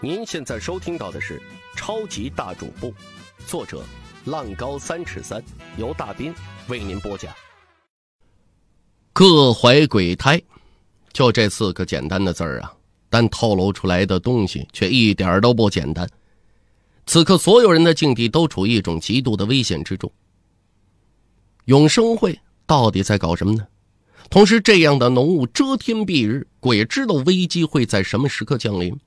您现在收听到的是《超级大主播》，作者浪高三尺三，由大斌为您播讲。各怀鬼胎，就这四个简单的字儿啊，但透露出来的东西却一点都不简单。此刻，所有人的境地都处于一种极度的危险之中。永生会到底在搞什么呢？同时，这样的浓雾遮天蔽日，鬼知道危机会在什么时刻降临。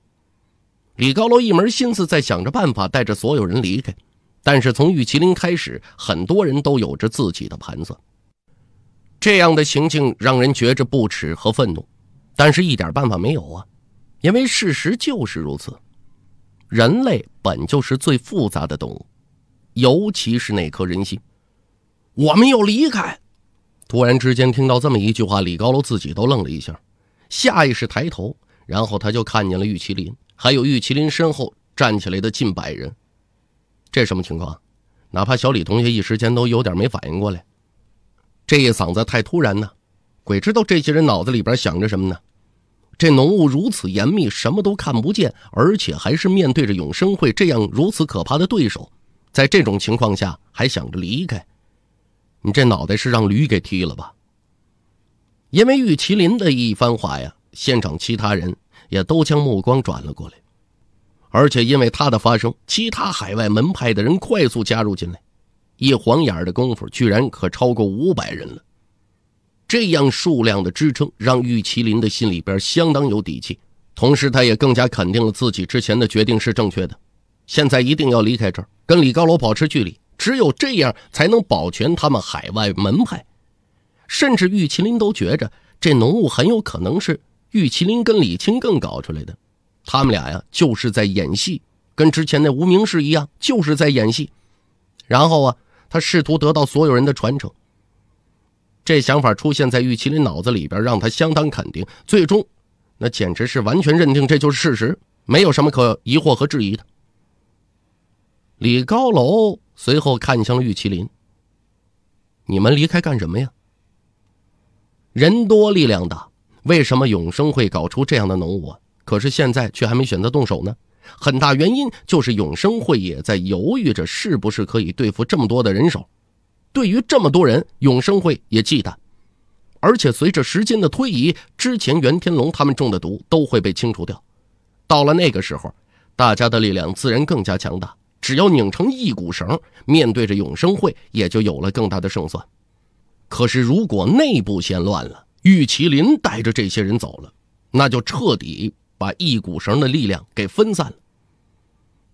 李高楼一门心思在想着办法，带着所有人离开。但是从玉麒麟开始，很多人都有着自己的盘算。这样的情境让人觉着不耻和愤怒，但是一点办法没有啊！因为事实就是如此。人类本就是最复杂的动物，尤其是那颗人心。我们要离开。突然之间听到这么一句话，李高楼自己都愣了一下，下意识抬头，然后他就看见了玉麒麟。还有玉麒麟身后站起来的近百人，这什么情况？哪怕小李同学一时间都有点没反应过来，这一嗓子太突然呢，鬼知道这些人脑子里边想着什么呢？这浓雾如此严密，什么都看不见，而且还是面对着永生会这样如此可怕的对手，在这种情况下还想着离开，你这脑袋是让驴给踢了吧？因为玉麒麟的一番话呀，现场其他人。也都将目光转了过来，而且因为他的发声，其他海外门派的人快速加入进来，一晃眼的功夫，居然可超过五百人了。这样数量的支撑，让玉麒麟的心里边相当有底气，同时他也更加肯定了自己之前的决定是正确的。现在一定要离开这儿，跟李高楼保持距离，只有这样才能保全他们海外门派。甚至玉麒麟都觉着，这浓雾很有可能是。玉麒麟跟李青更搞出来的，他们俩呀就是在演戏，跟之前那无名氏一样，就是在演戏。然后啊，他试图得到所有人的传承。这想法出现在玉麒麟脑子里边，让他相当肯定。最终，那简直是完全认定这就是事实，没有什么可疑惑和质疑的。李高楼随后看向了玉麒麟：“你们离开干什么呀？人多力量大。”为什么永生会搞出这样的浓雾啊？可是现在却还没选择动手呢。很大原因就是永生会也在犹豫着是不是可以对付这么多的人手。对于这么多人，永生会也忌惮。而且随着时间的推移，之前袁天龙他们中的毒都会被清除掉。到了那个时候，大家的力量自然更加强大。只要拧成一股绳，面对着永生会也就有了更大的胜算。可是如果内部先乱了，玉麒麟带着这些人走了，那就彻底把一股绳的力量给分散了。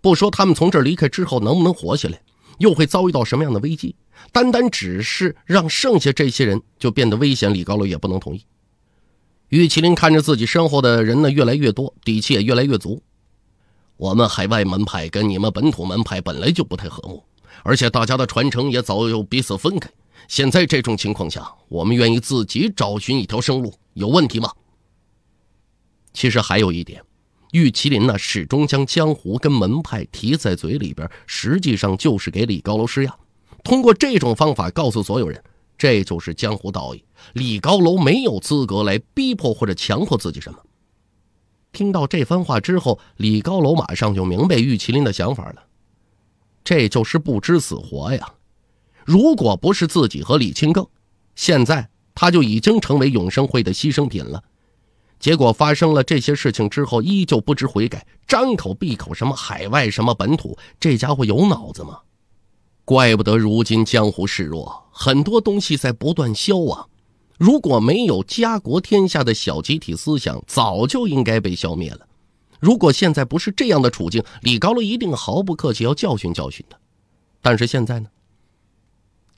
不说他们从这儿离开之后能不能活下来，又会遭遇到什么样的危机？单单只是让剩下这些人就变得危险，李高楼也不能同意。玉麒麟看着自己身后的人呢，越来越多，底气也越来越足。我们海外门派跟你们本土门派本来就不太和睦，而且大家的传承也早有彼此分开。现在这种情况下，我们愿意自己找寻一条生路，有问题吗？其实还有一点，玉麒麟呢始终将江湖跟门派提在嘴里边，实际上就是给李高楼施压，通过这种方法告诉所有人，这就是江湖道义。李高楼没有资格来逼迫或者强迫自己什么。听到这番话之后，李高楼马上就明白玉麒麟的想法了，这就是不知死活呀。如果不是自己和李青更，现在他就已经成为永生会的牺牲品了。结果发生了这些事情之后，依旧不知悔改，张口闭口什么海外什么本土，这家伙有脑子吗？怪不得如今江湖势弱，很多东西在不断消亡。如果没有家国天下的小集体思想，早就应该被消灭了。如果现在不是这样的处境，李高乐一定毫不客气要教训教训他。但是现在呢？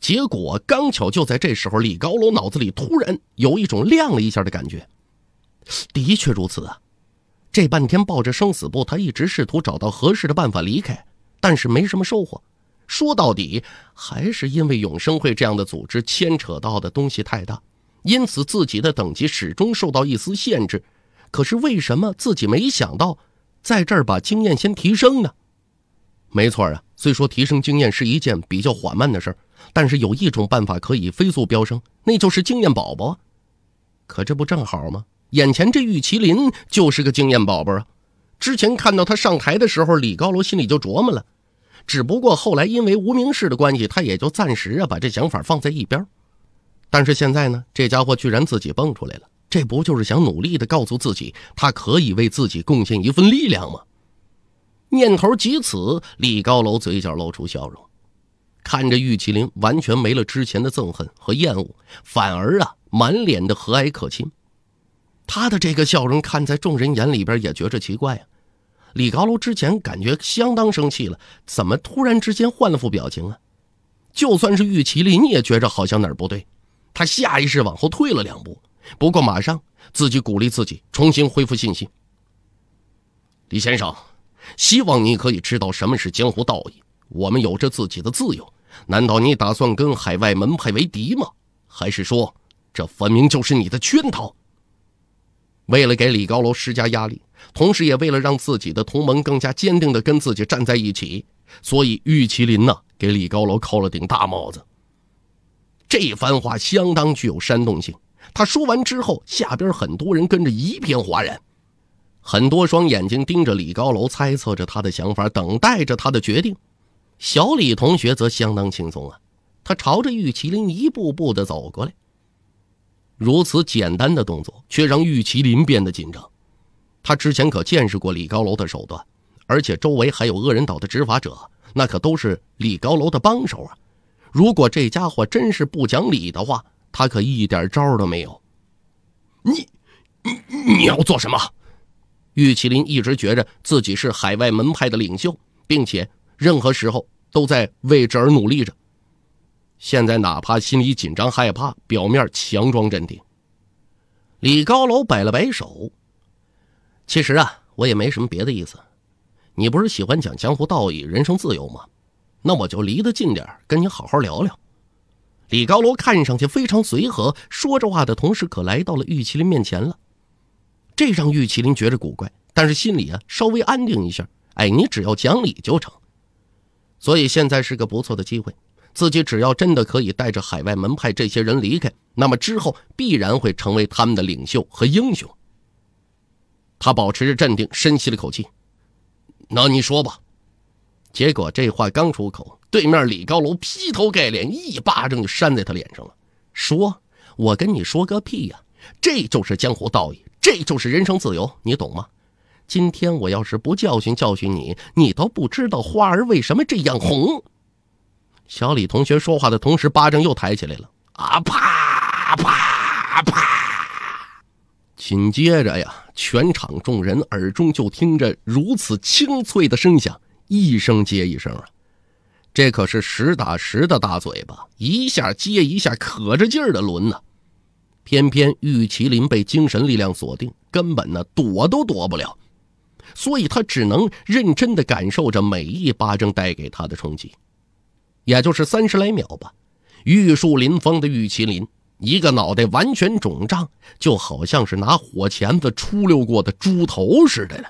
结果刚巧就在这时候，李高楼脑子里突然有一种亮了一下的感觉。的确如此啊，这半天抱着生死簿，他一直试图找到合适的办法离开，但是没什么收获。说到底，还是因为永生会这样的组织牵扯到的东西太大，因此自己的等级始终受到一丝限制。可是为什么自己没想到在这儿把经验先提升呢？没错啊，虽说提升经验是一件比较缓慢的事儿。但是有一种办法可以飞速飙升，那就是经验宝宝啊！可这不正好吗？眼前这玉麒麟就是个经验宝宝啊！之前看到他上台的时候，李高楼心里就琢磨了，只不过后来因为无名氏的关系，他也就暂时啊把这想法放在一边。但是现在呢，这家伙居然自己蹦出来了，这不就是想努力的告诉自己，他可以为自己贡献一份力量吗？念头即此，李高楼嘴角露出笑容。看着玉麒麟，完全没了之前的憎恨和厌恶，反而啊，满脸的和蔼可亲。他的这个笑容看在众人眼里边，也觉着奇怪啊。李高楼之前感觉相当生气了，怎么突然之间换了副表情啊？就算是玉麒麟，也觉着好像哪儿不对。他下意识往后退了两步，不过马上自己鼓励自己，重新恢复信心。李先生，希望你可以知道什么是江湖道义，我们有着自己的自由。难道你打算跟海外门派为敌吗？还是说，这分明就是你的圈套？为了给李高楼施加压力，同时也为了让自己的同盟更加坚定地跟自己站在一起，所以玉麒麟呢，给李高楼扣了顶大帽子。这番话相当具有煽动性。他说完之后，下边很多人跟着一片哗然，很多双眼睛盯着李高楼，猜测着他的想法，等待着他的决定。小李同学则相当轻松啊，他朝着玉麒麟一步步的走过来。如此简单的动作，却让玉麒麟变得紧张。他之前可见识过李高楼的手段，而且周围还有恶人岛的执法者，那可都是李高楼的帮手啊。如果这家伙真是不讲理的话，他可一点招都没有。你，你你要做什么？玉麒麟一直觉着自己是海外门派的领袖，并且。任何时候都在为之而努力着。现在哪怕心里紧张害怕，表面强装镇定。李高楼摆了摆手。其实啊，我也没什么别的意思。你不是喜欢讲江湖道义、人生自由吗？那我就离得近点跟你好好聊聊。李高楼看上去非常随和，说着话的同时可来到了玉麒麟面前了。这让玉麒麟觉着古怪，但是心里啊稍微安定一下。哎，你只要讲理就成。所以现在是个不错的机会，自己只要真的可以带着海外门派这些人离开，那么之后必然会成为他们的领袖和英雄。他保持着镇定，深吸了口气。那你说吧。结果这话刚出口，对面李高楼劈头盖脸一巴掌就扇在他脸上了，说：“我跟你说个屁呀！这就是江湖道义，这就是人生自由，你懂吗？”今天我要是不教训教训你，你都不知道花儿为什么这样红。小李同学说话的同时，巴掌又抬起来了啊！啪啪啪！紧接着呀，全场众人耳中就听着如此清脆的声响，一声接一声啊。这可是实打实的大嘴巴，一下接一下，可着劲儿的抡呢。偏偏玉麒麟被精神力量锁定，根本呢躲都躲不了。所以他只能认真的感受着每一巴掌带给他的冲击，也就是三十来秒吧。玉树临风的玉麒麟，一个脑袋完全肿胀，就好像是拿火钳子出溜过的猪头似的了。